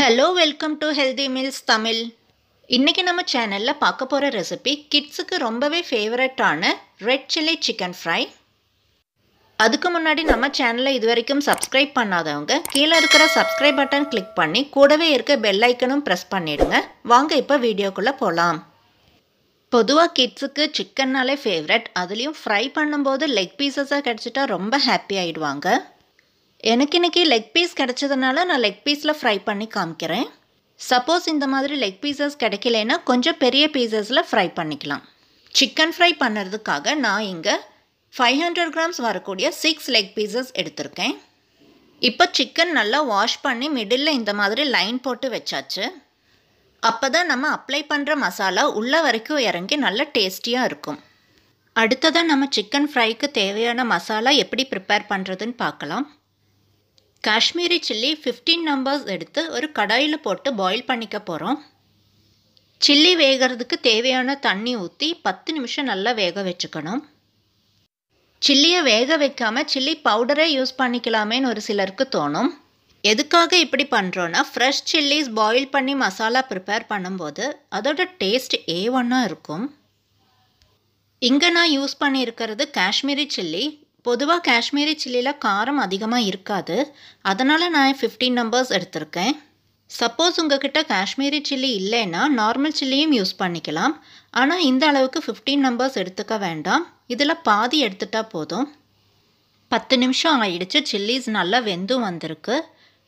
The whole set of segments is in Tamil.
hello welcome to healthy meals Tamil இன்றைக்கி நம்ம சேனலில் பார்க்க போகிற ரெசிபி கிட்ஸுக்கு ரொம்பவே ஃபேவரட்டான ரெட் சில்லி சிக்கன் ஃப்ரை அதுக்கு முன்னாடி நம்ம சேனலை இது வரைக்கும் சப்ஸ்கிரைப் பண்ணாதவங்க கீழே இருக்கிற சப்ஸ்கிரைப் பட்டன் கிளிக் பண்ணி கூடவே இருக்க பெல் ஐக்கனும் ப்ரெஸ் பண்ணிவிடுங்க வாங்க இப்போ வீடியோக்குள்ளே போகலாம் பொதுவாக கிட்ஸுக்கு சிக்கன்னாலே ஃபேவரட் அதுலேயும் ஃப்ரை பண்ணும்போது லெக் பீசஸாக கிடச்சிட்டா ரொம்ப ஹாப்பி ஆகிடுவாங்க எனக்கு இன்றைக்கி லெக் பீஸ் கிடச்சதுனால நான் லெக் பீஸில் ஃப்ரை பண்ணி காமிக்கிறேன் சப்போஸ் இந்த மாதிரி லெக் பீஸஸ் கிடைக்கலன்னா கொஞ்சம் பெரிய பீஸஸில் ஃப்ரை பண்ணிக்கலாம் சிக்கன் ஃப்ரை பண்ணுறதுக்காக நான் இங்கே ஃபைவ் ஹண்ட்ரட் கிராம்ஸ் வரக்கூடிய சிக்ஸ் லெக் பீஸஸ் எடுத்திருக்கேன் இப்போ சிக்கன் நல்லா வாஷ் பண்ணி மிடில் இந்த மாதிரி லைன் போட்டு வச்சாச்சு அப்போ தான் நம்ம அப்ளை பண்ணுற மசாலா உள்ளே வரைக்கும் இறங்கி நல்லா டேஸ்டியாக இருக்கும் அடுத்ததாக நம்ம சிக்கன் ஃப்ரைக்கு தேவையான மசாலா எப்படி ப்ரிப்பேர் பண்ணுறதுன்னு பார்க்கலாம் காஷ்மீரி சில்லி ஃபிஃப்டீன் நம்பர்ஸ் எடுத்து ஒரு கடாயில் போட்டு பாயில் பண்ணிக்க போகிறோம் சில்லி வேகிறதுக்கு தேவையான தண்ணி ஊற்றி பத்து நிமிஷம் நல்லா வேக வச்சுக்கணும் சில்லியை வேக வைக்காமல் சில்லி பவுடரே யூஸ் பண்ணிக்கலாமேன்னு ஒரு சிலருக்கு தோணும் எதுக்காக இப்படி பண்ணுறோன்னா ஃப்ரெஷ் சில்லிஸ் பாயில் பண்ணி மசாலா ப்ரிப்பேர் பண்ணும்போது அதோட டேஸ்ட் ஏ ஒன்னாக இருக்கும் இங்கே நான் யூஸ் பண்ணியிருக்கிறது காஷ்மீரி சில்லி பொதுவாக காஷ்மீரி சில்லியில் காரம் அதிகமாக இருக்காது அதனால் நான் ஃபிஃப்டீன் நம்பர்ஸ் எடுத்திருக்கேன் சப்போஸ் உங்ககிட்ட காஷ்மீரி சில்லி இல்லைன்னா நார்மல் சில்லியும் யூஸ் பண்ணிக்கலாம் ஆனால் இந்த அளவுக்கு ஃபிஃப்டீன் நம்பர்ஸ் எடுத்துக்க வேண்டாம் இதில் பாதி எடுத்துட்டா போதும் பத்து நிமிஷம் ஆயிடுச்சு சில்லிஸ் நல்லா வெந்து வந்திருக்கு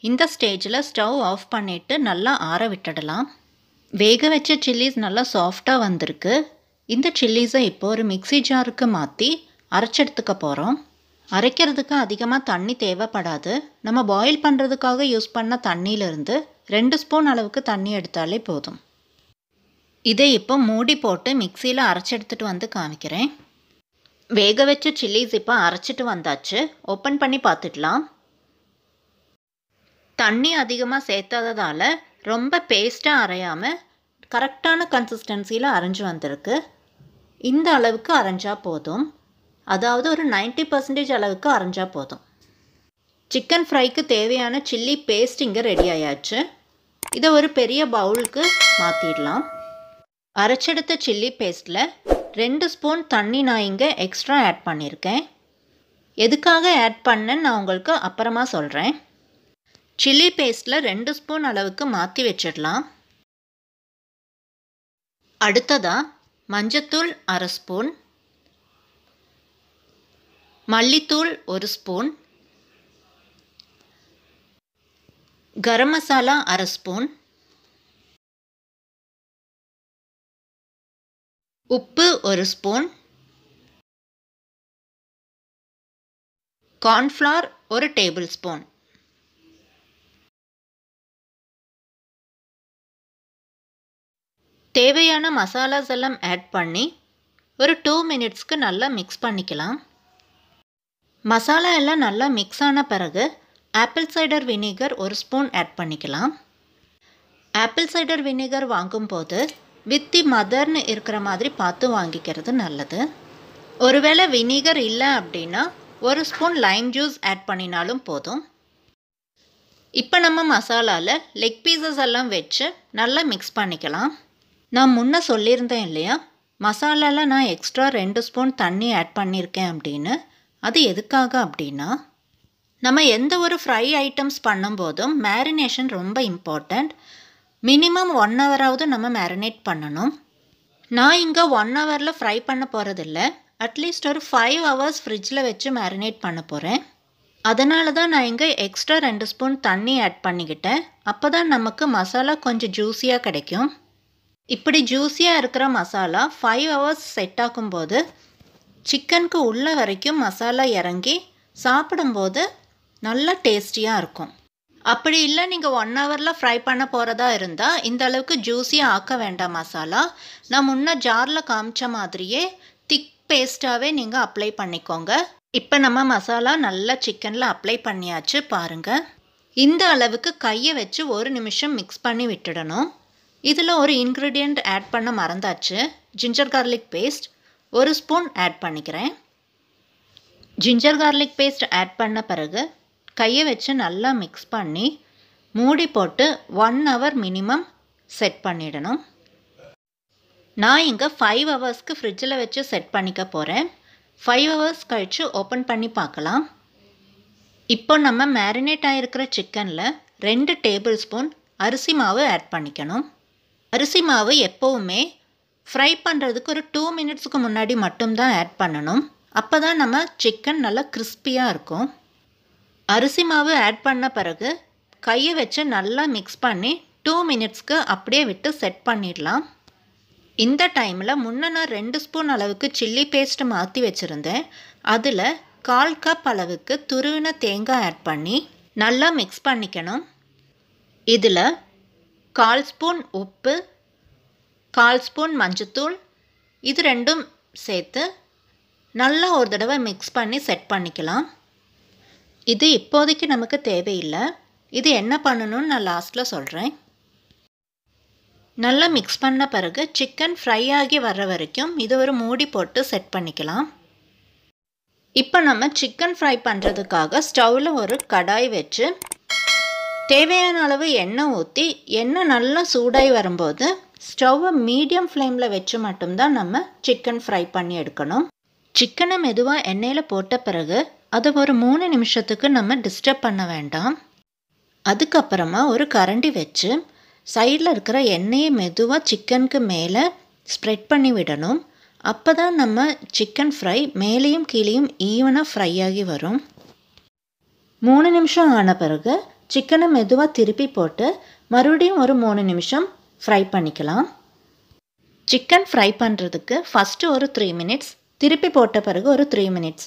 இந்த ஸ்டேஜில் ஸ்டவ் ஆஃப் பண்ணிவிட்டு நல்லா ஆற விட்டுடலாம் வேக வச்ச சில்லிஸ் நல்லா சாஃப்டாக வந்திருக்கு இந்த சில்லிஸை இப்போ ஒரு மிக்சி ஜாருக்கு மாற்றி அரைச்செடுத்துக்க போகிறோம் அரைக்கிறதுக்கு அதிகமாக தண்ணி தேவைப்படாது நம்ம பாயில் பண்ணுறதுக்காக யூஸ் பண்ண தண்ணியிலிருந்து ரெண்டு ஸ்பூன் அளவுக்கு தண்ணி எடுத்தாலே போதும் இதை இப்போ மூடி போட்டு மிக்சியில் அரைச்செடுத்துட்டு வந்து காமிக்கிறேன் வேக வச்ச சில்லிஸ் இப்போ அரைச்சிட்டு வந்தாச்சு ஓப்பன் பண்ணி பார்த்துக்கலாம் தண்ணி அதிகமாக சேர்த்ததால் ரொம்ப பேஸ்ட்டாக அரையாமல் கரெக்டான கன்சிஸ்டன்சியில் அரைஞ்சு வந்திருக்கு இந்த அளவுக்கு அரைஞ்சால் போதும் அதாவது ஒரு நைன்ட்டி பர்சன்டேஜ் அளவுக்கு அரைஞ்சால் போதும் சிக்கன் ஃப்ரைக்கு தேவையான சில்லி பேஸ்ட் இங்கே ரெடி ஆயாச்சு இதை ஒரு பெரிய பவுலுக்கு மாற்றிடலாம் அரைச்செடுத்த சில்லி பேஸ்ட்டில் ரெண்டு ஸ்பூன் தண்ணி நான் இங்கே எக்ஸ்ட்ரா ஆட் பண்ணியிருக்கேன் எதுக்காக ஆட் பண்ணேன்னு நான் உங்களுக்கு அப்புறமா சொல்கிறேன் சில்லி பேஸ்ட்டில் ரெண்டு ஸ்பூன் அளவுக்கு மாற்றி வச்சிடலாம் அடுத்ததாக மஞ்சத்தூள் அரை ஸ்பூன் மல்லித்தூள் ஒரு ஸ்பூன் கரம் மசாலா அரை ஸ்பூன் உப்பு ஒரு ஸ்பூன் கார்ன்ஃப்ளார் ஒரு டேபிள் ஸ்பூன் தேவையான மசாலாஸ் எல்லாம் ஆட் பண்ணி ஒரு டூ மினிட்ஸ்க்கு நல்லா மிக்ஸ் பண்ணிக்கலாம் மசாலா எல்லாம் நல்லா மிக்ஸ் ஆன பிறகு ஆப்பிள் சைடர் வினிகர் ஒரு ஸ்பூன் ஆட் பண்ணிக்கலாம் ஆப்பிள் சைடர் வினிகர் வாங்கும்போது வித்தி மதர்னு இருக்கிற மாதிரி பார்த்து வாங்கிக்கிறது நல்லது ஒருவேளை வினிகர் இல்லை அப்படின்னா ஒரு ஸ்பூன் லைம் ஜூஸ் ஆட் பண்ணினாலும் போதும் இப்போ நம்ம மசாலாவில் லெக் பீசஸ் எல்லாம் வச்சு நல்லா மிக்ஸ் பண்ணிக்கலாம் நான் முன்னே சொல்லியிருந்தேன் இல்லையா மசாலாவில் நான் எக்ஸ்ட்ரா ரெண்டு ஸ்பூன் தண்ணி ஆட் பண்ணியிருக்கேன் அப்படின்னு அது எதுக்காக அப்படின்னா நம்ம எந்த ஒரு ஃப்ரை ஐட்டம்ஸ் பண்ணும்போதும் மேரினேஷன் ரொம்ப இம்பார்ட்டண்ட் மினிமம் ஒன் ஹவராவது நம்ம மேரினேட் பண்ணணும் நான் இங்கே ஒன் ஹவரில் ஃப்ரை பண்ண போகிறதில்ல அட்லீஸ்ட் ஒரு ஃபைவ் ஹவர்ஸ் ஃப்ரிட்ஜில் வச்சு மேரினேட் பண்ண போகிறேன் அதனால தான் நான் இங்கே எக்ஸ்ட்ரா ரெண்டு ஸ்பூன் தண்ணி ஆட் பண்ணிக்கிட்டேன் அப்போ தான் நமக்கு மசாலா கொஞ்சம் ஜூஸியாக கிடைக்கும் இப்படி ஜூஸியாக இருக்கிற மசாலா ஃபைவ் ஹவர்ஸ் செட் ஆகும்போது சிக்கனுக்கு உள்ளே வரைக்கும் மசாலா இறங்கி சாப்பிடும்போது நல்லா டேஸ்டியாக இருக்கும் அப்படி இல்லை நீங்கள் ஒன் ஹவரில் ஃப்ரை பண்ண போகிறதா இருந்தால் இந்த அளவுக்கு ஜூஸியாக ஆக்க வேண்டாம் மசாலா நான் முன்ன ஜாரில் காமிச்ச மாதிரியே திக் பேஸ்ட்டாகவே நீங்கள் அப்ளை பண்ணிக்கோங்க இப்போ நம்ம மசாலா நல்லா சிக்கனில் அப்ளை பண்ணியாச்சு பாருங்கள் இந்த அளவுக்கு கையை வச்சு ஒரு நிமிஷம் மிக்ஸ் பண்ணி விட்டுடணும் இதில் ஒரு இன்க்ரீடியண்ட் ஆட் பண்ண மறந்தாச்சு ஜிஞ்சர் கார்லிக் பேஸ்ட் ஒரு ஸ்பூன் ஆட் பண்ணிக்கிறேன் ஜிஞ்சர் கார்லிக் பேஸ்ட் ஆட் பண்ண பிறகு கையை வச்சு நல்லா மிக்ஸ் பண்ணி மூடி போட்டு ஒன் ஹவர் மினிமம் செட் பண்ணிடணும் நான் இங்கே ஃபைவ் ஹவர்ஸ்க்கு ஃப்ரிட்ஜில் வச்சு செட் பண்ணிக்க போகிறேன் ஃபைவ் ஹவர்ஸ் கழித்து ஓப்பன் பண்ணி பார்க்கலாம் இப்போ நம்ம மேரினேட் ஆகிருக்கிற சிக்கனில் ரெண்டு டேபிள் ஸ்பூன் அரிசி மாவு ஆட் பண்ணிக்கணும் அரிசி மாவு எப்போவுமே ஃப்ரை பண்ணுறதுக்கு ஒரு டூ மினிட்ஸுக்கு முன்னாடி மட்டும்தான் ஆட் பண்ணணும் அப்போ தான் நம்ம சிக்கன் நல்லா கிறிஸ்பியாக இருக்கும் அரிசி மாவு ஆட் பண்ண பிறகு கையை வச்சு நல்லா மிக்ஸ் பண்ணி டூ மினிட்ஸ்க்கு அப்படியே விட்டு செட் பண்ணிடலாம் இந்த டைமில் முன்னே நான் ரெண்டு ஸ்பூன் அளவுக்கு சில்லி பேஸ்ட்டு மாற்றி வச்சுருந்தேன் அதில் கால் கப் அளவுக்கு துருவின தேங்காய் ஆட் பண்ணி நல்லா மிக்ஸ் பண்ணிக்கணும் இதில் கால் ஸ்பூன் உப்பு கால் ஸ்பூன் மஞ்சத்தூள் இது ரெண்டும் சேர்த்து நல்லா ஒரு தடவை மிக்ஸ் பண்ணி செட் பண்ணிக்கலாம் இது இப்போதைக்கு நமக்கு தேவையில்லை இது என்ன பண்ணணும்னு நான் லாஸ்ட்டில் சொல்கிறேன் நல்லா மிக்ஸ் பண்ண பிறகு சிக்கன் ஃப்ரை ஆகி வர்ற வரைக்கும் இது ஒரு மூடி போட்டு செட் பண்ணிக்கலாம் இப்போ நம்ம சிக்கன் ஃப்ரை பண்ணுறதுக்காக ஸ்டவ்வில் ஒரு கடாய் வச்சு தேவையான அளவு எண்ணெய் ஊற்றி எண்ணெய் நல்லா சூடாகி வரும்போது ஸ்டவ்வை மீடியம் ஃப்ளேமில் வச்சு மட்டும்தான் நம்ம சிக்கன் ஃப்ரை பண்ணி எடுக்கணும் சிக்கனை மெதுவாக எண்ணெயில் போட்ட பிறகு அதை ஒரு மூணு நிமிஷத்துக்கு நம்ம டிஸ்டர்ப் பண்ண வேண்டாம் அதுக்கப்புறமா ஒரு கரண்டி வச்சு சைடில் இருக்கிற எண்ணெயை மெதுவாக சிக்கனுக்கு மேலே ஸ்ப்ரெட் பண்ணி விடணும் அப்போ தான் நம்ம சிக்கன் ஃப்ரை மேலேயும் கீழேயும் ஈவனாக ஃப்ரை ஆகி வரும் மூணு நிமிஷம் ஆன பிறகு சிக்கனை மெதுவாக திருப்பி போட்டு மறுபடியும் ஒரு மூணு நிமிஷம் ஃப்ரை பண்ணிக்கலாம் சிக்கன் ஃப்ரை பண்ணுறதுக்கு ஃபஸ்ட்டு ஒரு த்ரீ மினிட்ஸ் திருப்பி போட்ட பிறகு ஒரு த்ரீ மினிட்ஸ்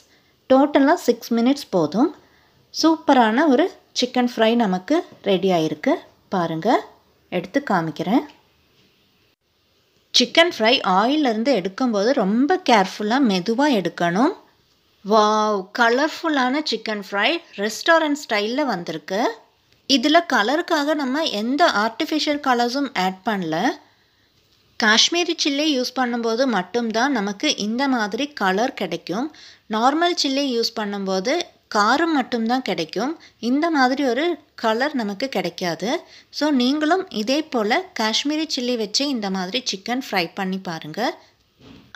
டோட்டலாக சிக்ஸ் மினிட்ஸ் போதும் சூப்பரான ஒரு சிக்கன் ஃப்ரை நமக்கு ரெடி ஆகிருக்கு பாருங்கள் எடுத்து காமிக்கிறேன் சிக்கன் ஃப்ரை ஆயிலிருந்து எடுக்கும்போது ரொம்ப கேர்ஃபுல்லாக மெதுவாக எடுக்கணும் வாவ் கலர்ஃபுல்லான சிக்கன் ஃப்ரை ரெஸ்டாரண்ட் ஸ்டைலில் வந்திருக்கு இதில் கலருக்காக நம்ம எந்த ஆர்டிஃபிஷியல் கலர்ஸும் ஆட் பண்ணல காஷ்மீரி சில்லி யூஸ் பண்ணும்போது மட்டும்தான் நமக்கு இந்த மாதிரி கலர் கிடைக்கும் நார்மல் சில்லி யூஸ் பண்ணும்போது காரம் மட்டும்தான் கிடைக்கும் இந்த மாதிரி ஒரு கலர் நமக்கு கிடைக்காது ஸோ நீங்களும் இதே போல் காஷ்மீரி சில்லி வச்சு இந்த மாதிரி சிக்கன் ஃப்ரை பண்ணி பாருங்கள்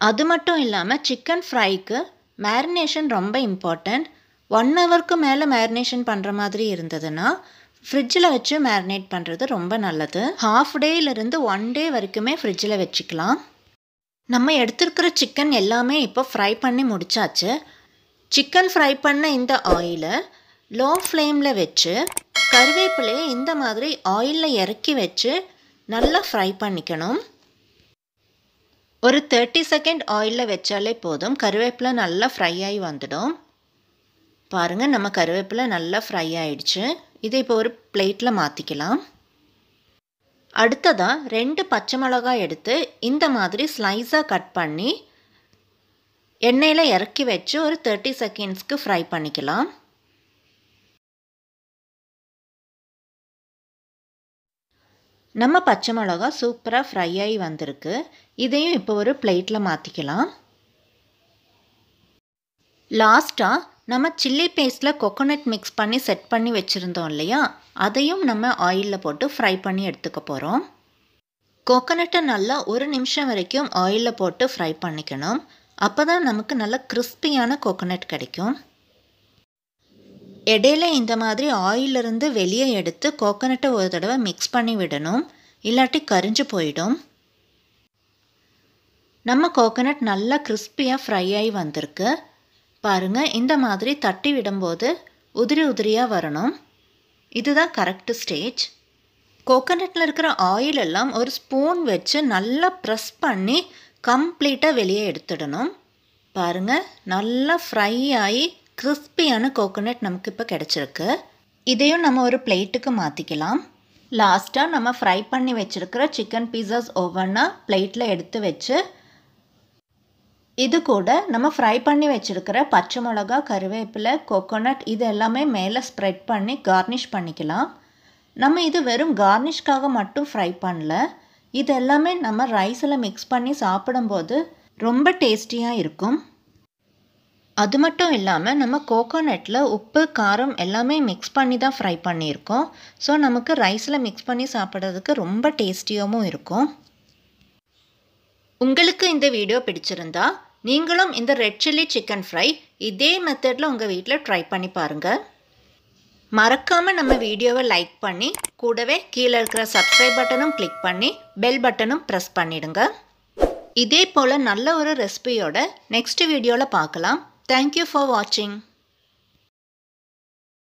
அது மட்டும் இல்லாமல் சிக்கன் ஃப்ரைக்கு மேரினேஷன் ரொம்ப இம்பார்ட்டண்ட் ஒன் ஹவருக்கு மேலே மேரினேஷன் பண்ணுற மாதிரி இருந்ததுன்னா ஃப்ரிட்ஜில் வச்சு மேரினேட் பண்ணுறது ரொம்ப நல்லது ஹாஃப் டேயிலிருந்து ஒன் டே வரைக்குமே ஃப்ரிட்ஜில் வச்சுக்கலாம் நம்ம எடுத்துருக்கிற சிக்கன் எல்லாமே இப்போ ஃப்ரை பண்ணி முடிச்சாச்சு சிக்கன் ஃப்ரை பண்ண இந்த ஆயிலை லோ ஃப்ளேமில் வச்சு கருவேப்பிலையை இந்த மாதிரி ஆயிலில் இறக்கி வச்சு நல்லா ஃப்ரை பண்ணிக்கணும் ஒரு தேர்ட்டி செகண்ட் ஆயிலில் வச்சாலே போதும் கருவேப்பிலை நல்லா ஃப்ரை ஆகி வந்துடும் பாருங்கள் நம்ம கருவேப்பிலை நல்லா ஃப்ரை ஆயிடுச்சு இதை இப்போ ஒரு பிளேட்டில் மாற்றிக்கலாம் அடுத்ததாக ரெண்டு பச்சை மிளகாய் எடுத்து இந்த மாதிரி ஸ்லைஸாக கட் பண்ணி எண்ணெயில் இறக்கி வச்சு ஒரு தேர்ட்டி செகண்ட்ஸ்க்கு ஃப்ரை பண்ணிக்கலாம் நம்ம பச்சை மிளகா சூப்பராக ஃப்ரை ஆகி வந்திருக்கு இதையும் இப்போ ஒரு பிளேட்டில் மாற்றிக்கலாம் லாஸ்ட்டாக நம்ம சில்லி பேஸ்ட்டில் கொக்கோனட் மிக்ஸ் பண்ணி செட் பண்ணி வச்சுருந்தோம் இல்லையா அதையும் நம்ம ஆயிலில் போட்டு ஃப்ரை பண்ணி எடுத்துக்க போகிறோம் கோகோனட்டை நல்லா ஒரு நிமிஷம் வரைக்கும் ஆயிலில் போட்டு ஃப்ரை பண்ணிக்கணும் அப்போ தான் நமக்கு நல்ல கிறிஸ்பியான கோக்கோனட் கிடைக்கும் இடையில இந்த மாதிரி ஆயிலிருந்து வெளியே எடுத்து கோகோனட்டை ஒரு தடவை மிக்ஸ் பண்ணி விடணும் இல்லாட்டி கரிஞ்சு போயிடும் நம்ம கோகோனட் நல்லா கிறிஸ்பியாக ஃப்ரை ஆகி வந்திருக்கு பாருங்கள் இந்த மாதிரி தட்டி விடும்போது உதிரி உதிரியாக வரணும் இதுதான் கரெக்டு ஸ்டேஜ் கோகனட்டில் இருக்கிற ஆயில் எல்லாம் ஒரு ஸ்பூன் வச்சு நல்லா ப்ரெஸ் பண்ணி கம்ப்ளீட்டாக வெளியே எடுத்துடணும் பாருங்கள் நல்லா ஃப்ரை ஆகி கிறிஸ்பியான கோகனட் நமக்கு இப்போ கிடச்சிருக்கு இதையும் நம்ம ஒரு பிளேட்டுக்கு மாற்றிக்கலாம் லாஸ்ட்டாக நம்ம ஃப்ரை பண்ணி வச்சுருக்கிற சிக்கன் பீஸாஸ் ஒவ்வொன்றா பிளேட்டில் எடுத்து வச்சு இது கூட நம்ம ஃப்ரை பண்ணி வச்சுருக்கிற பச்சை மிளகா கருவேப்பிலை கோகோனட் இது எல்லாமே மேலே ஸ்ப்ரெட் பண்ணி கார்னிஷ் பண்ணிக்கலாம் நம்ம இது வெறும் கார்னிஷ்காக மட்டும் ஃப்ரை பண்ணல இது எல்லாமே நம்ம ரைஸில் மிக்ஸ் பண்ணி சாப்பிடும்போது ரொம்ப டேஸ்டியாக இருக்கும் அது மட்டும் இல்லாமல் நம்ம கோகோனட்டில் உப்பு காரம் எல்லாமே மிக்ஸ் பண்ணி தான் ஃப்ரை பண்ணியிருக்கோம் ஸோ நமக்கு ரைஸில் மிக்ஸ் பண்ணி சாப்பிட்றதுக்கு ரொம்ப டேஸ்டியாகவும் இருக்கும் உங்களுக்கு இந்த வீடியோ பிடிச்சிருந்தா நீங்களும் இந்த ரெட் சில்லி சிக்கன் ஃப்ரை இதே மெத்தடில் உங்கள் வீட்டில் ட்ரை பண்ணி பாருங்கள் மறக்காமல் நம்ம வீடியோவை லைக் பண்ணி கூடவே கீழே இருக்கிற சப்ஸ்கிரைப் பட்டனும் கிளிக் பண்ணி பெல் பட்டனும் ப்ரெஸ் பண்ணிடுங்க இதே போல் நல்ல ஒரு ரெசிபியோட நெக்ஸ்ட் வீடியோவில் பார்க்கலாம் தேங்க்யூ ஃபார் வாட்சிங்